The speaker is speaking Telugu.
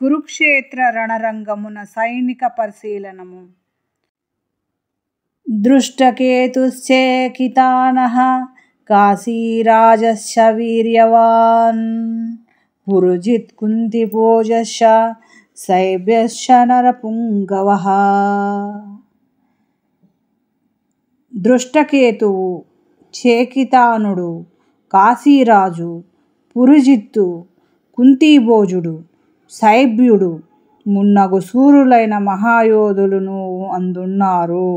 కురుక్షేత్ర రణరంగమున సైనిక పరిశీలనము దృష్టకేతుశ్చేకితాన కాశీరాజశ వీర్యవాన్ పురుజిత్ పూజశ శైభ్యశ నరపుంగవ దృష్టకేతువు చేకితానుడు కాశీరాజు పురుజిత్తు కుంతీభోజుడు సైభ్యుడు మున్నగు సూర్యులైన మహాయోధులను అందున్నారు